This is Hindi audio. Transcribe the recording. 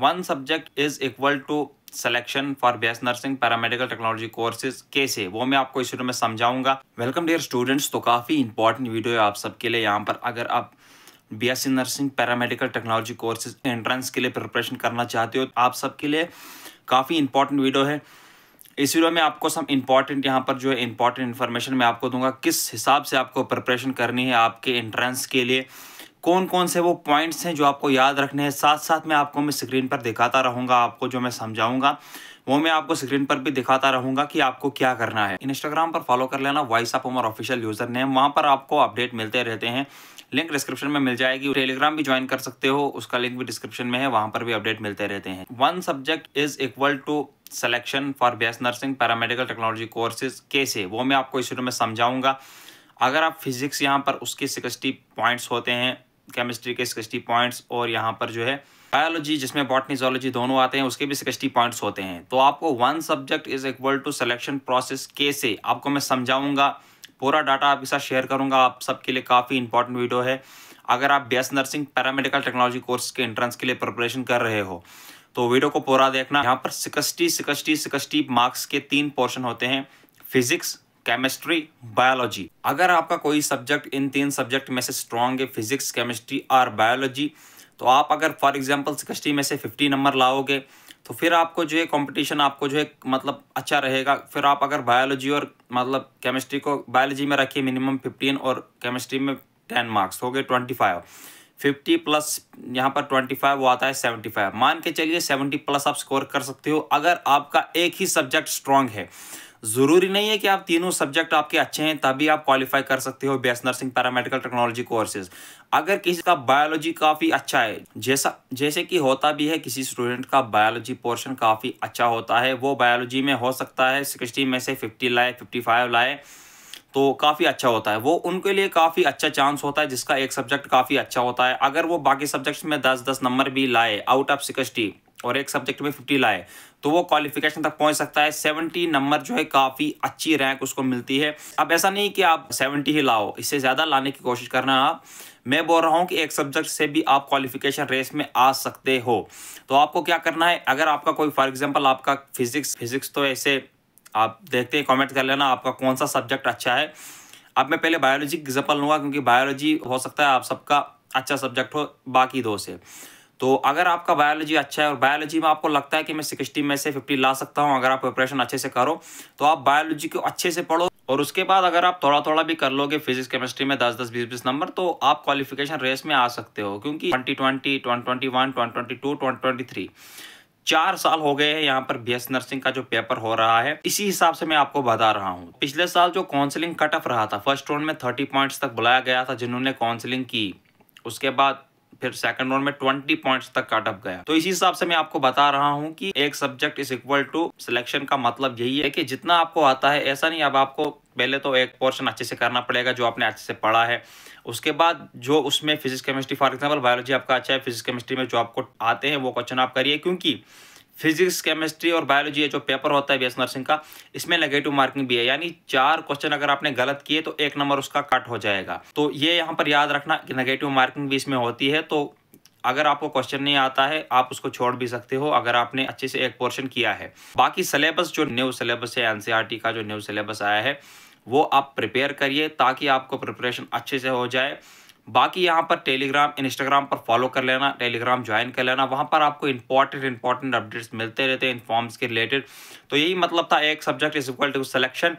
one subject is equal to selection for S nursing paramedical technology courses कैसे वो मैं आपको इस वीडियो में समझाऊंगा वेलकम डियर स्टूडेंट्स तो काफ़ी इंपॉर्टेंट वीडियो है आप सबके लिए यहाँ पर अगर आप BSc nursing paramedical technology courses entrance के लिए प्रिपरेशन करना चाहते हो आप सबके लिए काफ़ी इंपॉर्टेंट वीडियो है इस वीडियो में आपको सब इंपॉर्टेंट यहाँ पर जो है इंपॉर्टेंट इन्फॉर्मेशन मैं आपको दूंगा किस हिसाब से आपको प्रिपरेशन करनी है आपके एंट्रेंस के लिए कौन कौन से वो पॉइंट्स हैं जो आपको याद रखने हैं साथ साथ में आपको मैं स्क्रीन पर दिखाता रहूँगा आपको जो मैं समझाऊँगा वो मैं आपको स्क्रीन पर भी दिखाता रहूंगा कि आपको क्या करना है इंस्टाग्राम पर फॉलो कर लेना voice of Umar official user name वहाँ पर आपको अपडेट मिलते रहते हैं लिंक डिस्क्रिप्शन में मिल जाएगी टेलीग्राम भी ज्वाइन कर सकते हो उसका लिंक भी डिस्क्रिप्शन में है वहाँ पर भी अपडेट मिलते रहते हैं one subject is equal to selection for best nursing paramedical technology courses कैसे वो मैं आपको इस वीडियो में समझाऊंगा अगर आप फिजिक्स यहाँ पर उसके सिक्सटी पॉइंट्स होते हैं केमिस्ट्री के सिक्सटी पॉइंट्स और यहाँ पर जो है बायोलॉजी जिसमें बॉटनी जोलॉजी दोनों आते हैं उसके भी सिक्सटी पॉइंट्स होते हैं तो आपको one subject is equal to selection process कैसे आपको मैं समझाऊंगा पूरा डाटा आपके साथ शेयर करूंगा आप सबके लिए काफ़ी इंपॉर्टेंट वीडियो है अगर आप B nursing paramedical technology course के एंट्रेंस के लिए प्रिपरेशन कर रहे हो तो वीडियो को पूरा देखना यहाँ पर सिक्सटी सिक्सटी सिक्सटी मार्क्स के तीन पोर्शन होते हैं फिजिक्स केमिस्ट्री बायोलॉजी अगर आपका कोई सब्जेक्ट इन तीन सब्जेक्ट में से स्ट्रॉन्ग है फिजिक्स केमिस्ट्री और बायोलॉजी तो आप अगर फॉर एग्जांपल सिक्सटी में से फिफ्टी नंबर लाओगे तो फिर आपको जो है कंपटीशन आपको जो है मतलब अच्छा रहेगा फिर आप अगर बायोलॉजी और मतलब केमिस्ट्री को बायोलॉजी में रखिए मिनिमम फिफ्टीन और केमिस्ट्री में टेन मार्क्स हो गए ट्वेंटी फाइव फिफ्टी प्लस यहाँ पर ट्वेंटी फाइव वो आता है सेवेंटी फाइव मान के चलिए सेवेंटी प्लस आप स्कोर कर सकते हो अगर आपका एक ही सब्जेक्ट स्ट्रांग है ज़रूरी नहीं है कि आप तीनों सब्जेक्ट आपके अच्छे हैं तभी आप क्वालिफाई कर सकते हो base nursing paramedical technology courses अगर किसी का बायोलॉजी काफ़ी अच्छा है जैसा जैसे कि होता भी है किसी स्टूडेंट का बायोलॉजी पोर्शन काफ़ी अच्छा होता है वो बायोलॉजी में हो सकता है सिक्सटी में से फिफ्टी लाए फिफ्टी फाइव लाए तो काफ़ी अच्छा होता है वो उनके लिए काफ़ी अच्छा चांस होता है जिसका एक सब्जेक्ट काफ़ी अच्छा होता है अगर वो बाकी सब्जेक्ट्स में दस दस नंबर भी लाए आउट ऑफ सिक्सटी और एक सब्जेक्ट में फिफ्टी लाए तो वो क्वालिफिकेशन तक पहुंच सकता है सेवेंटी नंबर जो है काफ़ी अच्छी रैंक उसको मिलती है अब ऐसा नहीं कि आप सेवेंटी ही लाओ इससे ज़्यादा लाने की कोशिश करना आप मैं बोल रहा हूँ कि एक सब्जेक्ट से भी आप क्वालिफिकेशन रेस में आ सकते हो तो आपको क्या करना है अगर आपका कोई फॉर एग्जाम्पल आपका फिजिक्स फिजिक्स तो ऐसे आप देखते हैं कॉमेंट कर लेना आपका कौन सा सब्जेक्ट अच्छा है अब मैं पहले बायोलॉजी एग्जाम्पल लूँगा क्योंकि बायोलॉजी हो सकता है आप सबका अच्छा सब्जेक्ट हो बाकी दो से तो अगर आपका बायोलॉजी अच्छा है और बायोलॉजी में आपको लगता है कि मैं सिक्सटी में से फिफ्टी ला सकता हूँ अगर आप प्रिपरेशन अच्छे से करो तो आप बायोलॉजी को अच्छे से पढ़ो और उसके बाद अगर आप थोड़ा थोड़ा भी कर लोगे फिजिक्स केमिस्ट्री में दस दस बीस बीस नंबर तो आप क्वालिफिकेशन रेस में आ सकते हो क्योंकि twenty twenty twenty twenty one twenty two twenty twenty three चार साल हो गए हैं यहाँ पर बी एस नर्सिंग का जो पेपर हो रहा है इसी हिसाब से मैं आपको बता रहा हूँ पिछले साल जो काउंसलिंग कट ऑफ रहा था फर्स्ट राउंड में थर्टी पॉइंट्स तक बुलाया गया था जिन्होंने काउंसलिंग की उसके बाद फिर सेकंड राउंड में ट्वेंटी पॉइंट तक काट अप गया तो इसी हिसाब से मैं आपको बता रहा हूँ की एक subject is equal to selection का मतलब यही है की जितना आपको आता है ऐसा नहीं अब आपको पहले तो एक पोर्शन अच्छे से करना पड़ेगा जो आपने अच्छे से पढ़ा है उसके बाद जो उसमें physics chemistry for example biology आपका अच्छा है फिजिक्स केमिस्ट्री में जो आपको आते हैं वो क्वेश्चन आप करिए क्योंकि फिजिक्स केमिस्ट्री और बायोलॉजी ये जो पेपर होता है बी नर्सिंग का इसमें नेगेटिव मार्किंग भी है यानी चार क्वेश्चन अगर आपने गलत किए तो एक नंबर उसका कट हो जाएगा तो ये यहाँ पर याद रखना कि नेगेटिव मार्किंग भी इसमें होती है तो अगर आपको क्वेश्चन नहीं आता है आप उसको छोड़ भी सकते हो अगर आपने अच्छे से एक पोर्शन किया है बाकी सिलेबस जो न्यू सिलेबस है एनसीईआरटी e का जो न्यू सिलेबस आया है वो आप प्रिपेयर करिए ताकि आपको प्रिपरेशन अच्छे से हो जाए बाकी यहाँ पर टेलीग्राम इंस्टाग्राम पर फॉलो कर लेना टेलीग्राम ज्वाइन कर लेना वहाँ पर आपको इंपॉर्टेंट इंपॉर्टेंट अपडेट्स मिलते रहते हैं इन फॉर्म्स के रिलेटेड तो यही मतलब था एक subject is equal to selection